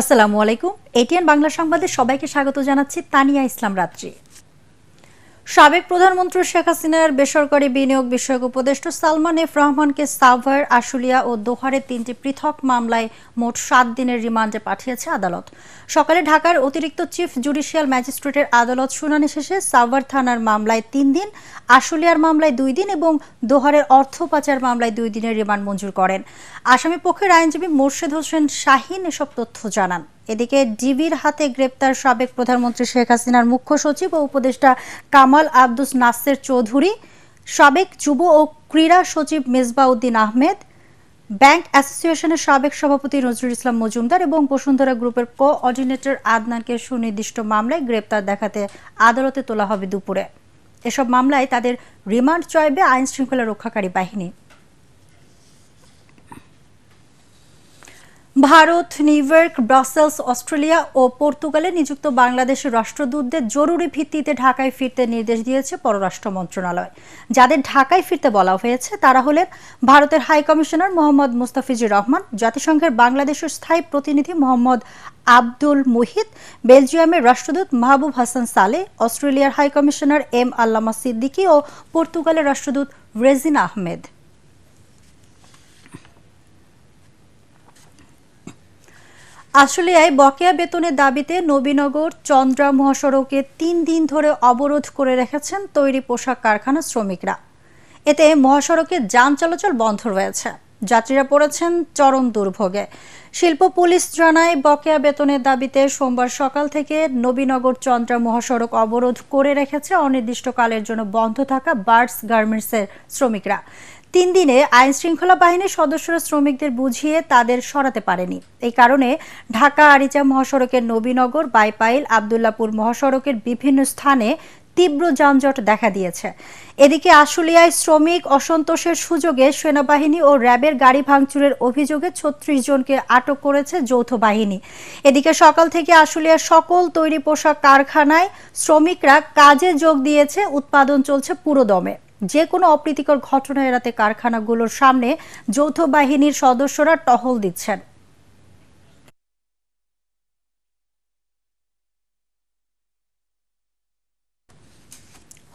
আসসালামু আলাইকুম এটিএন বাংলা সংবাদে সবাইকে স্বাগত জানাচ্ছি তানিয়া ইসলাম রাত্রি সাবেক প্রধানমন্ত্রী শেখ হাসিনার বেসরকারি বিনিয়োগ বিষয়ক উপদেষ্টা সালমান এফ রহমানকে সাভার আশুলিয়া ও দোহারে তিনটি পৃথক মামলায় মোট সাত দিনের রিমান্ডে পাঠিয়েছে আদালত সকালে ঢাকার অতিরিক্ত চিফ জুডিশিয়াল ম্যাজিস্ট্রেটের আদালত শুনানি শেষে সাভার থানার মামলায় তিন দিন আশুলিয়ার মামলায় দুই দিন এবং দোহারের অর্থ পাচার মামলায় দুই দিনের রিমান্ড মঞ্জুর করেন আসামি পক্ষের আইনজীবী মোর্শেদ হোসেন শাহিন এসব তথ্য জানান এদিকে ডিবির হাতে গ্রেপ্তার সাবেক প্রধানমন্ত্রী শেখ হাসিনার মুখ্য সচিব ও উপদেষ্টা কামাল আব্দুস নাসের চৌধুরী সাবেক যুব ও ক্রীড়া সচিব উদ্দিন আহমেদ ব্যাংক অ্যাসোসিয়েশনের সাবেক সভাপতি নজরুল ইসলাম মজুমদার এবং বসুন্ধরা গ্রুপের কোঅর্ডিনেটর আদনানকে সুনির্দিষ্ট মামলায় গ্রেপ্তার দেখাতে আদালতে তোলা হবে দুপুরে এসব মামলায় তাদের রিমান্ড চাইবে আইন শৃঙ্খলা রক্ষাকারী বাহিনী ভারত নিউইয়র্ক ব্রাসেলস অস্ট্রেলিয়া ও পর্তুগালে নিযুক্ত বাংলাদেশের রাষ্ট্রদূতদের জরুরি ভিত্তিতে ঢাকায় ফিরতে নির্দেশ দিয়েছে পররাষ্ট্র মন্ত্রণালয় যাদের ঢাকায় ফিরতে বলা হয়েছে তারা হলেন ভারতের হাই কমিশনার মোহাম্মদ মুস্তাফিজুর রহমান জাতিসংঘের বাংলাদেশের স্থায়ী প্রতিনিধি মোহাম্মদ আব্দুল মুহিত বেলজিয়ামের রাষ্ট্রদূত মাহবুব হাসান সালে অস্ট্রেলিয়ার হাই কমিশনার এম আল্লামা সিদ্দিকী ও পর্তুগালের রাষ্ট্রদূত রেজিনা আহমেদ আশুলিয়ায় বকেয়া বেতনের দাবিতে নবীনগর চন্দ্রা মহাসড়কে তিন দিন ধরে অবরোধ করে রেখেছেন তৈরি পোশাক কারখানা শ্রমিকরা এতে মহাসড়কে যান চলাচল বন্ধ রয়েছে যাত্রীরা পড়েছেন চরম দুর্ভোগে শিল্প পুলিশ জানায় বকেয়া বেতনের দাবিতে সোমবার সকাল থেকে নবীনগর চন্দ্রা মহাসড়ক অবরোধ করে রেখেছে অনির্দিষ্টকালের জন্য বন্ধ থাকা বার্ডস গার্মেন্টসের শ্রমিকরা তিন দিনে আইন শৃঙ্খলা বাহিনীর সদস্যরা শ্রমিকদের বুঝিয়ে তাদের সরাতে পারেনি এই কারণে ঢাকা আরিচা মহাসড়কের নবীনগর বাইপাইল আবদুল্লাপুর মহাসড়কের বিভিন্ন স্থানে তীব্র যানজট দেখা দিয়েছে এদিকে আশুলিয়ায় শ্রমিক অসন্তোষের সুযোগে সেনাবাহিনী ও র্যাবের গাড়ি ভাঙচুরের অভিযোগে ছত্রিশ জনকে আটক করেছে যৌথ বাহিনী এদিকে সকাল থেকে আশুলিয়ার সকল তৈরি পোশাক কারখানায় শ্রমিকরা কাজে যোগ দিয়েছে উৎপাদন চলছে পুরোদমে যে কোনো অপ্রীতিকর ঘটনা এড়াতে কারখানাগুলোর সামনে যৌথ বাহিনীর সদস্যরা টহল দিচ্ছেন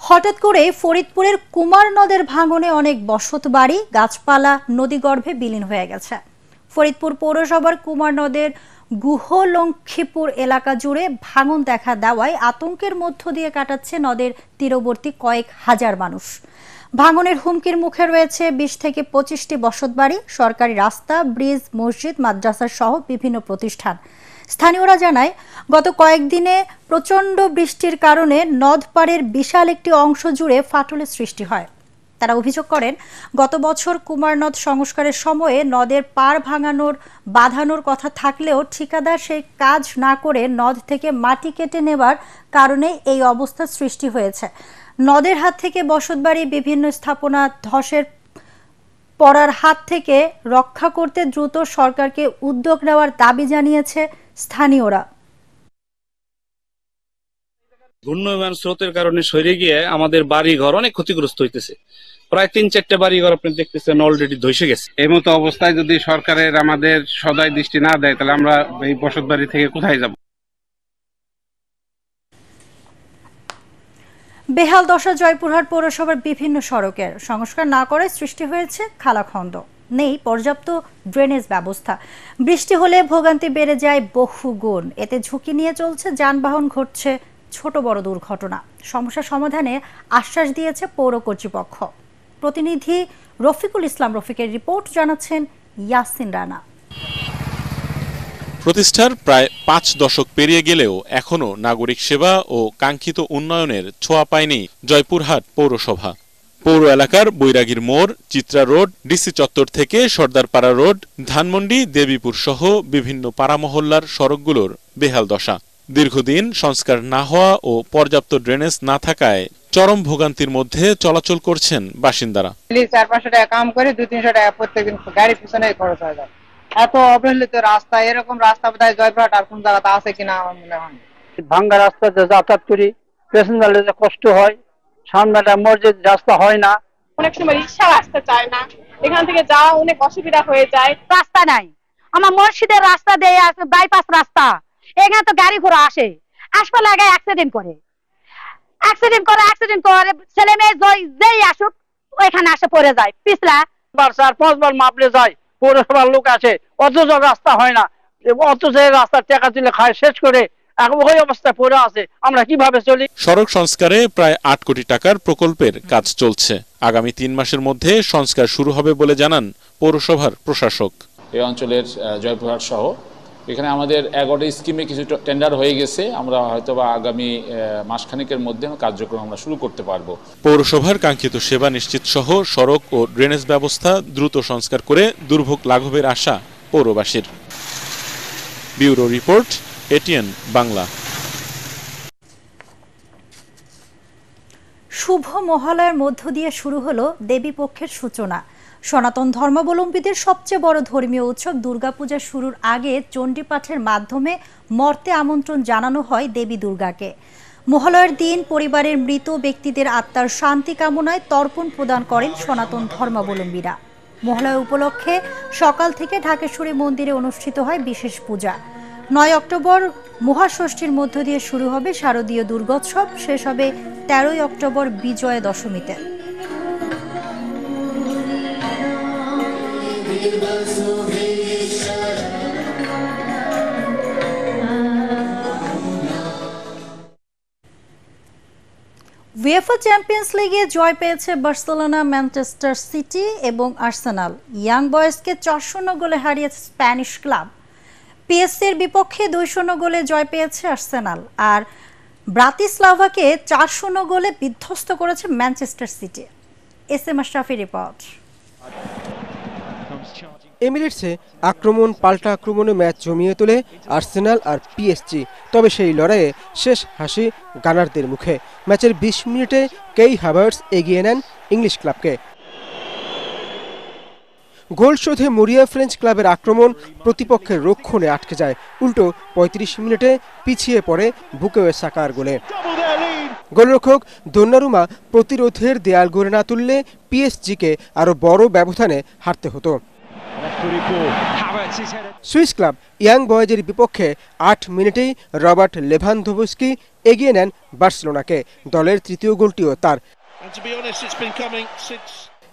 হঠাৎ করে ফরিদপুরের কুমার নদের ভাঙনে অনেক বসত বাড়ি গাছপালা নদীগর্ভে বিলীন হয়ে গেছে ফরিদপুর পৌরসভার কুমার নদের গুহলক্ষীপুর এলাকা জুড়ে ভাঙন দেখা দেওয়ায় আতঙ্কের মধ্য দিয়ে কাটাচ্ছে নদের তীরবর্তী কয়েক হাজার মানুষ ভাঙনের হুমকির মুখে রয়েছে বিশ থেকে পঁচিশটি বসতবাড়ি সরকারি রাস্তা ব্রিজ মসজিদ মাদ্রাসা সহ বিভিন্ন প্রতিষ্ঠান স্থানীয়রা জানায় গত কয়েকদিনে প্রচণ্ড বৃষ্টির কারণে নদ পাড়ের বিশাল একটি অংশ জুড়ে ফাটলের সৃষ্টি হয় তারা অভিযোগ করেন গত বছর কুমারনদ সংস্কারের সময়ে নদের পার ভাঙানোর বাঁধানোর কথা থাকলেও ঠিকাদার সেই কাজ না করে নদ থেকে মাটি কেটে নেবার কারণে এই অবস্থা সৃষ্টি হয়েছে নদের হাত থেকে বসতবাড়ি বিভিন্ন স্থাপনা ধসের পড়ার হাত থেকে রক্ষা করতে দ্রুত সরকারকে উদ্যোগ নেওয়ার দাবি জানিয়েছে স্থানীয়রা ঘূর্ণয়মান স্রোতের কারণে সরে গিয়ে আমাদের বাড়ি ঘর অনেক ক্ষতিগ্রস্ত হইতেছে প্রায় তিন চারটে বাড়ি ঘর আপনি দেখতেছেন অলরেডি ধসে গেছে এই মতো অবস্থায় যদি সরকারের আমাদের সদায় দৃষ্টি না দেয় তাহলে আমরা এই বসত বাড়ি থেকে কোথায় যাব বেহাল দশা জয়পুরহাট পৌরসভার বিভিন্ন সড়কের সংস্কার না করে সৃষ্টি হয়েছে খালাখন্দ নেই পর্যাপ্ত ড্রেনেজ ব্যবস্থা বৃষ্টি হলে ভোগান্তি বেড়ে যায় বহু গুণ এতে ঝুঁকি নিয়ে চলছে যানবাহন ঘটছে ছোট বড় দুর্ঘটনা সমস্যা সমাধানে আশ্বাস দিয়েছে পৌর কর্তৃপক্ষ প্রতিনিধি রফিকুল ইসলাম রফিকের রিপোর্ট জানাচ্ছেন ইয়াসিন রানা প্রতিষ্ঠার প্রায় পাঁচ দশক পেরিয়ে গেলেও এখনও নাগরিক সেবা ও কাঙ্ক্ষিত উন্নয়নের ছোঁয়া পায়নি জয়পুরহাট পৌরসভা পৌর এলাকার বৈরাগীর মোড় চিত্রা রোড ডিসি চত্বর থেকে সর্দারপাড়া রোড ধানমন্ডি দেবীপুর সহ বিভিন্ন পাড়া মহল্লার সড়কগুলোর বেহাল দশা দীর্ঘদিন সংস্কার না হওয়া ও পর্যাপ্ত ড্রেনেজ না থাকায় চরম ভোগান্তির মধ্যে চলাচল করছেন বাসিন্দারা চার পাঁচশো টাকা কাম করে দু তিনশো টাকা প্রত্যেকদিন পিছনে খরচ হয়ে যায় এত অবহেলিত রাস্তা এরকম রাস্তা বোধ হয় জয়পুরহাট আর কোন জায়গাতে আছে কিনা আমার মনে হয় ভাঙ্গা যাতায়াত করি কষ্ট হয় সামনেটা মসজিদ রাস্তা হয় না অনেক সময় রিক্সা আসতে চায় না এখান থেকে যাওয়া অনেক অসুবিধা হয়ে যায় রাস্তা নাই আমার মসজিদের রাস্তা দেয় বাইপাস রাস্তা এখানে তো গাড়ি ঘোড়া আসে আসবার লাগে অ্যাক্সিডেন্ট করে অ্যাক্সিডেন্ট করে অ্যাক্সিডেন্ট করে ছেলে মেয়ে যেই আসুক ওইখানে আসে পড়ে যায় পিছলা বার পাঁচবার মাপলে যায় পৌরসভার লোক আসে অথচ রাস্তা হয় না অথচ রাস্তার টাকা তুলে খায় শেষ করে আমরা কিভাবে চলি সড়ক সংস্কারে প্রায় আট কোটি টাকার প্রকল্পের কাজ চলছে আগামী তিন মাসের মধ্যে সংস্কার শুরু হবে বলে জানান পৌরসভার প্রশাসক এই অঞ্চলের জয়পুরহাট সহ এখানে আমাদের এগারোটা স্কিমে কিছু টেন্ডার হয়ে গেছে আমরা হয়তো বা আগামী মাসখানেকের মধ্যে কার্যক্রম আমরা শুরু করতে পারব পৌরসভার কাঙ্ক্ষিত সেবা নিশ্চিত সহ সড়ক ও ড্রেনেজ ব্যবস্থা দ্রুত সংস্কার করে দুর্ভোগ লাঘবের আশা পৌরবাসীর ব্যুরো রিপোর্ট এটিএন বাংলা শুভ মহালয়ের মধ্য দিয়ে শুরু হলো দেবী পক্ষের সূচনা সনাতন ধর্মাবলম্বীদের সবচেয়ে বড় ধর্মীয় উৎসব দুর্গাপূজা শুরুর আগে চণ্ডীপাঠের মাধ্যমে মর্তে আমন্ত্রণ জানানো হয় দেবী দুর্গাকে মহালয়ের দিন পরিবারের মৃত ব্যক্তিদের আত্মার শান্তি কামনায় তর্পণ প্রদান করেন সনাতন ধর্মাবলম্বীরা মহালয় উপলক্ষে সকাল থেকে ঢাকেশ্বরী মন্দিরে অনুষ্ঠিত হয় বিশেষ পূজা নয় অক্টোবর মহাষষ্ঠীর মধ্য দিয়ে শুরু হবে শারদীয় দুর্গোৎসব শেষ হবে তেরোই অক্টোবর বিজয়া দশমীতে উয়েফা চ্যাম্পিয়ন্স লিগে জয় পেয়েছে বার্সেলোনা ম্যানচেস্টার সিটি এবং আর্সেনাল ইয়াং বয়েজকে চার শূন্য গোলে হারিয়েছে স্প্যানিশ ক্লাব পিএসসির বিপক্ষে দুই শূন্য গোলে জয় পেয়েছে আর্সেনাল আর ব্রাতিস্লাভাকে চার শূন্য গোলে বিধ্বস্ত করেছে Manchester City S M Ashrafi report এমিরেটসে আক্রমণ পাল্টা আক্রমণে ম্যাচ জমিয়ে তোলে আর্সেনাল আর পিএসজি তবে সেই লড়াইয়ে শেষ হাসি গানারদের মুখে ম্যাচের বিশ মিনিটে কেই হাভার্স এগিয়ে নেন ইংলিশ ক্লাবকে গোল শোধে মরিয়া ফ্রেঞ্চ ক্লাবের আক্রমণ প্রতিপক্ষের রক্ষণে আটকে যায় উল্টো ৩৫ মিনিটে পিছিয়ে পড়ে বুকেওয়ে সাকার গোলে গোলরক্ষক দোন্নারুমা প্রতিরোধের দেয়াল গড়ে না তুললে পিএসজিকে আরও বড় ব্যবধানে হারতে হতো সুইস ক্লাব ইয়াং বয়েজের বিপক্ষে আট মিনিটেই রবার্ট লেভানধোভস্কি এগিয়ে নেন বার্সেলোনাকে দলের তৃতীয় গোলটিও তার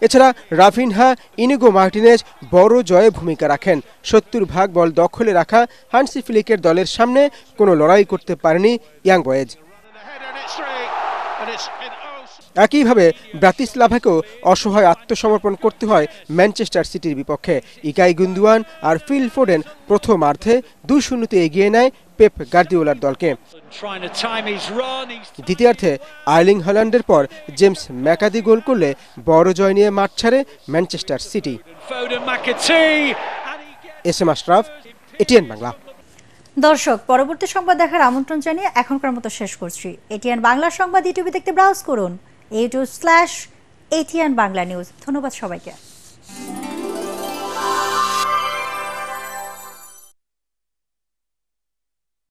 এছাড়া রাফিনহা ইনিগো মার্টিনেজ বড় জয়ে ভূমিকা রাখেন সত্তর ভাগ বল দখলে রাখা হানসি ফিলিকের দলের সামনে কোনো লড়াই করতে পারেনি ইয়াং বয়েজ একইভাবে ব্রাতিস্লাভাকেও অসহায় আত্মসমর্পণ করতে হয় ম্যানচেস্টার সিটির বিপক্ষে ইকাই গুন্দুয়ান আর ফিল ফোডেন প্রথমার্ধে দুই শূন্যতে এগিয়ে নেয় পেপ গার্দিওলার দলকে দ্বিতীয়ার্ধে আর্লিং হল্যান্ডের পর জেমস ম্যাকাদি গোল করলে বড় জয় নিয়ে মাঠ ছাড়ে Manchester City S M Ashraf ATN Bangla দর্শক পরবর্তী সংবাদ দেখার আমন্ত্রণ জানিয়ে এখনকার মতো শেষ করছি এটিএন বাংলা সংবাদ ইউটিউবে দেখতে ব্রাউজ করুন to slash ATN Bangla news ধন্যবাদ সবাইকে